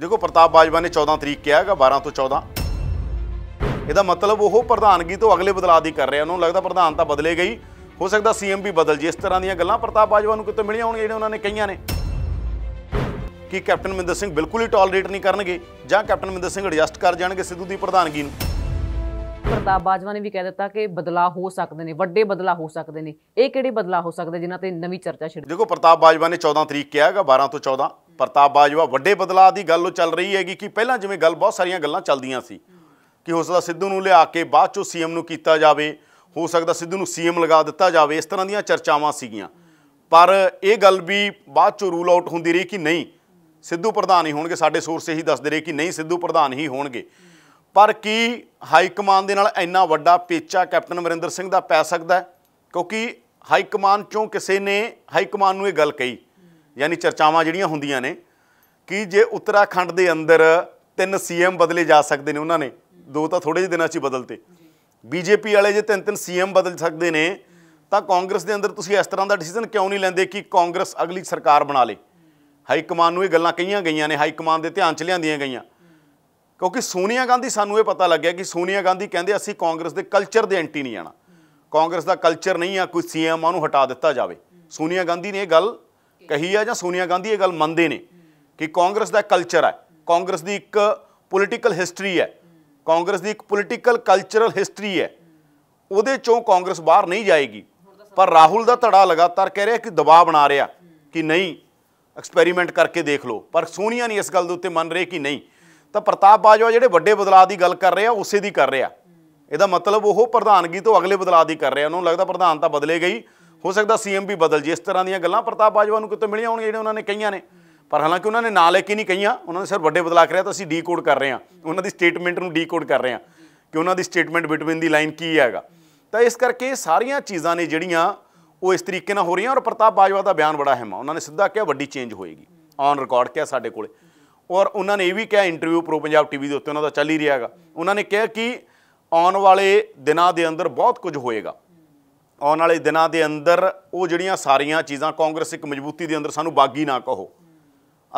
ਦੇਖੋ ਪ੍ਰਤਾਪ ਬਾਜਵਾ ਨੇ 14 ਤਰੀਕ ਕਿਹਾ ਹੈਗਾ 12 ਤੋਂ 14 ਇਹਦਾ ਮਤਲਬ ਉਹ ਪ੍ਰਧਾਨਗੀ ਤੋਂ ਅਗਲੇ ਬਦਲਾਅ ਦੀ ਕਰ ਰਿਹਾ ਉਹਨੂੰ ਲੱਗਦਾ ਪ੍ਰਧਾਨ ਤਾਂ ਬਦਲੇ ਗਈ ਹੋ ਸਕਦਾ ਸੀਐਮ ਵੀ ਬਦਲ ਜੇ ਇਸ ਤਰ੍ਹਾਂ ਦੀਆਂ ਗੱਲਾਂ ਪ੍ਰਤਾਪ ਬਾਜਵਾ ਨੂੰ ਕਿਤੇ ਮਿਲੀਆਂ ਹੋਣਗੀਆਂ ਜਿਹੜੇ ਉਹਨਾਂ ਨੇ ਕਹੀਆਂ ਨੇ ਕਿ ਕੈਪਟਨ ਮਿੰਦਰ ਸਿੰਘ ਬਿਲਕੁਲ ਹੀ ਟੋਲਰੇਟ ਨਹੀਂ ਕਰਨਗੇ ਜਾਂ ਕੈਪਟਨ ਮਿੰਦਰ ਸਿੰਘ ਐਡਜਸਟ ਕਰ ਜਾਣਗੇ ਸਿੱਧੂ ਦੀ ਪ੍ਰਧਾਨਗੀ ਨੂੰ ਪ੍ਰਤਾਪ ਬਾਜਵਾ ਨੇ ਵੀ ਕਹਿ ਦਿੱਤਾ ਕਿ ਬਦਲਾਅ ਹੋ ਸਕਦੇ ਨੇ ਵੱਡੇ ਬਦਲਾਅ ਹੋ ਸਕਦੇ ਨੇ ਇਹ ਕਿਹੜੇ ਬਦਲਾਅ ਹੋ ਸਕਦੇ ਜਿਨ੍ਹਾਂ ਤੇ ਨਵੀਂ ਚਰਚਾ ਛਿੜ ਦੇਖੋ ਪ੍ਰਤਾਪ ਬਾਜਵਾ ਨੇ 14 ਤਰੀਕ ਕਿਹਾ ਹੈਗਾ 12 ਤੋਂ 14 ਪ੍ਰਤਾਪ ਬਾਜਵਾ ਵੱਡੇ ਬਦਲਾਅ ਦੀ ਗੱਲ ਚੱਲ ਰਹੀ ਹੈਗੀ ਕਿ ਪਹਿਲਾਂ ਜਿਵੇਂ ਗੱਲ ਬਹੁਤ ਸਾਰੀਆਂ ਗੱਲਾਂ ਚੱਲਦੀਆਂ ਸੀ ਕਿ ਹੋ ਸਕਦਾ ਸਿੱਧੂ ਨੂੰ ਲਿਆ ਕੇ ਬਾਅਦ ਚੋਂ ਸੀਐਮ ਨੂੰ ਕੀਤਾ ਜਾਵੇ ਹੋ ਸਕਦਾ ਸਿੱਧੂ ਨੂੰ ਸੀਐਮ ਲਗਾ ਦਿੱਤਾ ਜਾਵੇ ਇਸ ਤਰ੍ਹਾਂ ਦੀਆਂ ਚਰਚਾਵਾਂ ਸੀਗੀਆਂ ਪਰ ਇਹ ਗੱਲ ਵੀ ਬਾਅਦ ਚੋਂ ਰੂਲ ਆਊਟ ਹੁੰਦੀ ਰਹੀ ਕਿ ਨਹੀਂ ਸਿੱਧੂ ਪ੍ਰਧਾਨ ਹੀ ਹੋਣਗੇ ਸਾਡੇ ਸੋਰਸ ਇਹੀ ਦੱਸਦੇ ਰਹੇ ਕਿ ਨਹੀਂ ਸਿੱਧੂ ਪ੍ਰਧਾਨ ਹੀ ਹੋਣਗੇ ਪਰ ਕੀ ਹਾਈ ਕਮਾਂਡ ਦੇ ਨਾਲ ਇੰਨਾ ਵੱਡਾ ਪੇਚਾ ਕੈਪਟਨ ਅਮਰਿੰਦਰ ਸਿੰਘ ਦਾ ਪੈ ਸਕਦਾ ਕਿਉਂਕਿ ਹਾਈ ਕਮਾਂਡ ਚੋਂ ਕਿਸੇ ਨੇ ਹਾਈ ਕਮਾਂਡ ਨੂੰ ਇਹ ਗੱਲ ਕਹੀ ਯਾਨੀ ਚਰਚਾਵਾਂ ਜਿਹੜੀਆਂ ਹੁੰਦੀਆਂ ਨੇ ਕਿ ਜੇ ਉੱਤਰਾਖੰਡ ਦੇ ਅੰਦਰ ਤਿੰਨ ਸੀਐਮ ਬਦਲੇ ਜਾ ਸਕਦੇ ਨੇ ਉਹਨਾਂ ਨੇ ਦੋ ਤਾਂ ਥੋੜੇ ਜਿਹੇ ਦਿਨਾਂ 'ਚ ਹੀ ਬਦਲਤੇ ਬੀਜੇਪੀ ਵਾਲੇ ਜੇ ਤਿੰਨ ਤਿੰਨ ਸੀਐਮ ਬਦਲ ਸਕਦੇ ਨੇ ਤਾਂ ਕਾਂਗਰਸ ਦੇ ਅੰਦਰ ਤੁਸੀਂ ਇਸ ਤਰ੍ਹਾਂ ਦਾ ਡਿਸੀਜਨ ਕਿਉਂ ਨਹੀਂ ਲੈਂਦੇ ਕਿ ਕਾਂਗਰਸ ਅਗਲੀ ਸਰਕਾਰ ਬਣਾ ਲੇ ਹਾਈ ਕਮਾਂਡ ਨੂੰ ਇਹ ਗੱਲਾਂ ਕਹੀਆਂ ਗਈਆਂ ਨੇ ਹਾਈ ਕਮਾਂਡ ਦੇ ਧਿਆਨ 'ਚ ਲਿਆਂਦੀਆਂ ਗਈਆਂ ਕਿਉਂਕਿ ਸੋਨੀਆ ਗਾਂਧੀ ਸਾਨੂੰ ਇਹ ਪਤਾ ਲੱਗਿਆ ਕਿ ਸੋਨੀਆ ਗਾਂਧੀ ਕਹਿੰਦੇ ਅਸੀਂ ਕਾਂਗਰਸ ਦੇ ਕਲਚਰ ਦੇ ਐਂਟੀ ਨਹੀਂ ਆਣਾ ਕਾਂਗਰਸ ਦਾ ਕਲਚਰ ਨਹੀਂ ਆ ਕੋਈ ਸੀਐਮ ਆ ਨੂੰ ਹਟਾ ਦਿੱਤਾ ਜਾਵੇ ਸੋਨੀਆ ਗਾਂਧੀ ਨੇ ਇਹ ਗੱਲ ਕਹੀ ਆ ਜਾਂ ਸੋਨੀਆ ਗਾਂਧੀ ਇਹ ਗੱਲ ਮੰਨਦੇ ਨੇ ਕਿ ਕਾਂਗਰਸ ਦਾ ਕਲਚਰ ਹੈ ਕਾਂਗਰਸ ਦੀ ਇੱਕ ਪੋਲੀਟੀਕਲ ਹਿਸਟਰੀ ਹੈ ਕਾਂਗਰਸ ਦੀ ਇੱਕ ਪੋਲੀਟੀਕਲ ਕਲਚਰਲ ਹਿਸਟਰੀ ਹੈ ਉਹਦੇ ਚੋਂ ਕਾਂਗਰਸ ਬਾਹਰ ਨਹੀਂ ਜਾਏਗੀ ਪਰ ਰਾਹੁਲ ਦਾ ਧੜਾ ਲਗਾਤਾਰ ਕਹਿ ਰਿਹਾ ਕਿ ਦਬਾਅ ਬਣਾ ਰਿਹਾ ਕਿ ਨਹੀਂ ਐਕਸਪੈਰੀਮੈਂਟ ਕਰਕੇ ਦੇਖ ਲਓ ਪਰ ਸੋਨੀਆ ਨਹੀਂ ਇਸ ਗੱਲ ਦੇ ਉੱਤੇ ਮੰਨ ਰਹੀ ਕਿ ਨਹੀਂ ਤਾਂ ਪ੍ਰਤਾਪ ਬਾਜਵਾ ਜਿਹੜੇ ਵੱਡੇ ਬਦਲਾਅ ਦੀ ਗੱਲ ਕਰ ਰਹੇ ਆ ਉਸੇ ਦੀ ਕਰ ਰਿਹਾ ਇਹਦਾ ਮਤਲਬ ਉਹ ਪ੍ਰਧਾਨਗੀ ਤੋਂ ਅਗਲੇ ਬਦਲਾਅ ਦੀ ਕਰ ਰਿਹਾ ਉਹਨੂੰ ਲੱਗਦਾ ਪ੍ਰਧਾਨ ਤਾਂ ਬਦਲੇ ਗਈ ਹੋ ਸਕਦਾ ਸੀਐਮ ਵੀ ਬਦਲ ਜੇ ਇਸ ਤਰ੍ਹਾਂ ਦੀਆਂ ਗੱਲਾਂ ਪ੍ਰਤਾਪ ਬਾਜਵਾ ਨੂੰ ਕਿਤੇ ਮਿਲੀਆਂ ਹੋਣਗੀਆਂ ਜਿਹੜੇ ਉਹਨਾਂ ਨੇ ਕਹੀਆਂ ਨੇ ਪਰ ਹਾਲਾਂਕਿ ਉਹਨਾਂ ਨੇ ਨਾਂ ਲੈ ਕੇ ਨਹੀਂ ਕਹੀਆਂ ਉਹਨਾਂ ਨੇ ਸਿਰ ਵੱਡੇ ਬਦਲਾ ਕਰਿਆ ਤਾਂ ਅਸੀਂ ਡੀਕੋਡ ਕਰ ਰਹੇ ਹਾਂ ਉਹਨਾਂ ਦੀ ਸਟੇਟਮੈਂਟ ਨੂੰ ਡੀਕੋਡ ਕਰ ਰਹੇ ਹਾਂ ਕਿ ਉਹਨਾਂ ਦੀ ਸਟੇਟਮੈਂਟ ਬਿਟਵੀਨ ਦੀ ਲਾਈਨ ਕੀ ਹੈਗਾ ਤਾਂ ਇਸ ਕਰਕੇ ਸਾਰੀਆਂ ਚੀਜ਼ਾਂ ਨੇ ਜਿਹੜੀਆਂ ਉਹ ਇਸ ਤਰੀਕੇ ਨਾਲ ਹੋ ਰਹੀਆਂ ਔਰ ਪ੍ਰਤਾਪ ਬਾਜਵਾ ਦਾ ਬਿਆਨ ਬੜਾ ਹੈਮਾ ਉਹਨਾਂ ਨੇ ਸਿੱਧਾ ਕਿਹਾ ਵੱਡੀ ਚੇਂਜ ਹੋਏਗੀ ਔਨ ਰਿਕਾਰਡ ਕਿਹਾ ਸਾਡੇ ਕੋਲੇ ਔਰ ਉਹਨਾਂ ਨੇ ਇਹ ਵੀ ਕਿਹਾ ਇੰਟਰਵਿਊ ਪ੍ਰੋ ਪੰਜਾਬ ਟੀਵੀ ਦੇ ਉੱਤੇ ਉਹਨਾਂ ਦਾ ਚੱਲ ਹੀ ਰਿਹਾ ਹੈਗਾ ਉਹਨਾਂ ਨੇ ਕਿਹਾ ਕਿ ਆਉਣ ਵਾਲੇ ਦਿਨਾਂ ਦੇ ਅੰਦਰ ਬਹੁਤ ਕੁਝ ਹੋਏਗਾ ਆਉਣ ਵਾਲੇ ਦਿਨਾਂ ਦੇ ਅੰਦਰ ਉਹ ਜਿਹੜੀਆਂ ਸਾਰੀਆਂ ਚੀਜ਼ਾਂ ਕਾਂਗਰਸ ਇੱਕ ਮਜ਼ਬੂਤੀ ਦੇ ਅੰਦਰ ਸਾਨੂੰ ਬਾਗੀ ਨਾ ਕਹੋ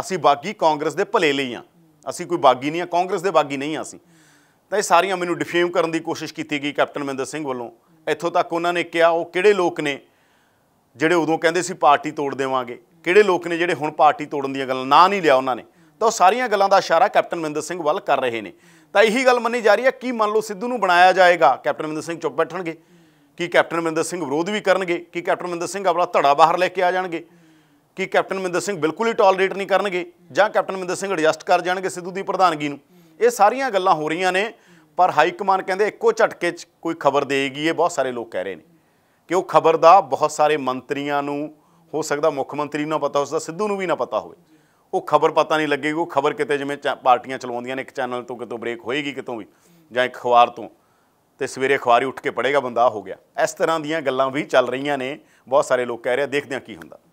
ਅਸੀਂ ਬਾਗੀ ਕਾਂਗਰਸ ਦੇ ਭਲੇ ਲਈ ਆ ਅਸੀਂ ਕੋਈ ਬਾਗੀ ਨਹੀਂ ਆ ਕਾਂਗਰਸ ਦੇ ਬਾਗੀ ਨਹੀਂ ਆ ਅਸੀਂ ਤਾਂ ਇਹ ਸਾਰੀਆਂ ਮੈਨੂੰ ਡਿਫੇਮ ਕਰਨ ਦੀ ਕੋਸ਼ਿਸ਼ ਕੀਤੀ ਗਈ ਕੈਪਟਨ ਮਹਿੰਦਰ ਸਿੰਘ ਵੱਲੋਂ ਇੱਥੋਂ ਤੱਕ ਉਹਨਾਂ ਨੇ ਕਿਹਾ ਉਹ ਕਿਹੜੇ ਲੋਕ ਨੇ ਜਿਹੜੇ ਉਦੋਂ ਕਹਿੰਦੇ ਸੀ ਪਾਰਟੀ ਤੋੜ ਦੇਵਾਂਗੇ ਕਿਹੜੇ ਲੋਕ ਨੇ ਜਿਹੜੇ ਹੁਣ ਪਾਰਟੀ ਤੋੜਨ ਦੀਆਂ ਗੱਲਾਂ ਨਾ ਨਹੀਂ ਲਿਆ ਉਹਨਾਂ ਨੇ ਤਾਂ ਉਹ ਸਾਰੀਆਂ ਗੱਲਾਂ ਦਾ ਇਸ਼ਾਰਾ ਕੈਪਟਨ ਮਹਿੰਦਰ ਸਿੰਘ ਵੱਲ ਕਰ ਰਹੇ ਨੇ ਤਾਂ ਇਹੀ ਗੱਲ ਮੰਨੀ ਜਾ ਰਹੀ ਹੈ ਕੀ ਮੰਨ ਲਓ ਸਿੱਧੂ ਨੂੰ ਬਣਾਇਆ ਜਾਏਗਾ ਕੈਪਟਨ ਮਹਿੰਦਰ ਸਿੰਘ ਚੁੱਪ ਬੈਠਣਗੇ ਕੀ ਕੈਪਟਨ ਮਨਿੰਦਰ ਸਿੰਘ ਵਿਰੋਧ ਵੀ ਕਰਨਗੇ ਕੀ ਕੈਪਟਨ ਮਨਿੰਦਰ ਸਿੰਘ ਆਪਣਾ ਧੜਾ ਬਾਹਰ ਲੈ ਕੇ ਆ ਜਾਣਗੇ ਕੀ ਕੈਪਟਨ ਮਨਿੰਦਰ ਸਿੰਘ ਬਿਲਕੁਲ ਹੀ ਟੋਲਰੇਟ ਨਹੀਂ ਕਰਨਗੇ ਜਾਂ ਕੈਪਟਨ ਮਨਿੰਦਰ ਸਿੰਘ ਐਡਜਸਟ ਕਰ ਜਾਣਗੇ ਸਿੱਧੂ ਦੀ ਪ੍ਰਧਾਨਗੀ ਨੂੰ ਇਹ ਸਾਰੀਆਂ ਗੱਲਾਂ ਹੋ ਰਹੀਆਂ ਨੇ ਪਰ ਹਾਈ ਕਮਾਨ ਕਹਿੰਦੇ ਇੱਕੋ ਝਟਕੇ 'ਚ ਕੋਈ ਖਬਰ ਦੇਗੀ ਇਹ ਬਹੁਤ ਸਾਰੇ ਲੋਕ ਕਹਿ ਰਹੇ ਨੇ ਕਿ ਉਹ ਖਬਰ ਦਾ ਬਹੁਤ ਸਾਰੇ ਮੰਤਰੀਆਂ ਨੂੰ ਹੋ ਸਕਦਾ ਮੁੱਖ ਮੰਤਰੀ ਨੂੰ ਪਤਾ ਹੋ ਸਕਦਾ ਸਿੱਧੂ ਨੂੰ ਵੀ ਨਾ ਪਤਾ ਹੋਵੇ ਉਹ ਖਬਰ ਪਤਾ ਨਹੀਂ ਲੱਗੇਗੀ ਉਹ ਖਬਰ ਕਿਤੇ ਜਿਵੇਂ ਪਾਰਟੀਆਂ ਚਲਾਉਂਦੀਆਂ ਨੇ ਇੱਕ ਚੈਨਲ ਤੋਂ ਕਿਤੋਂ ਬ੍ਰੇਕ ਹੋਏਗੀ ਕਿਤੋਂ ਵੀ ਜਾਂ ਇੱਕ ਖਬਰ ਤੋਂ ਤੇ ਸਵੇਰੇ ਅਖਬਾਰੀ ਉੱਠ ਕੇ ਪੜੇਗਾ ਬੰਦਾ ਹੋ ਗਿਆ ਇਸ ਤਰ੍ਹਾਂ ਦੀਆਂ ਗੱਲਾਂ ਵੀ ਚੱਲ ਰਹੀਆਂ ਨੇ ਬਹੁਤ ਸਾਰੇ ਲੋਕ ਕਹਿ ਰਹੇ ਆ ਦੇਖਦੇ ਆ ਕੀ ਹੁੰਦਾ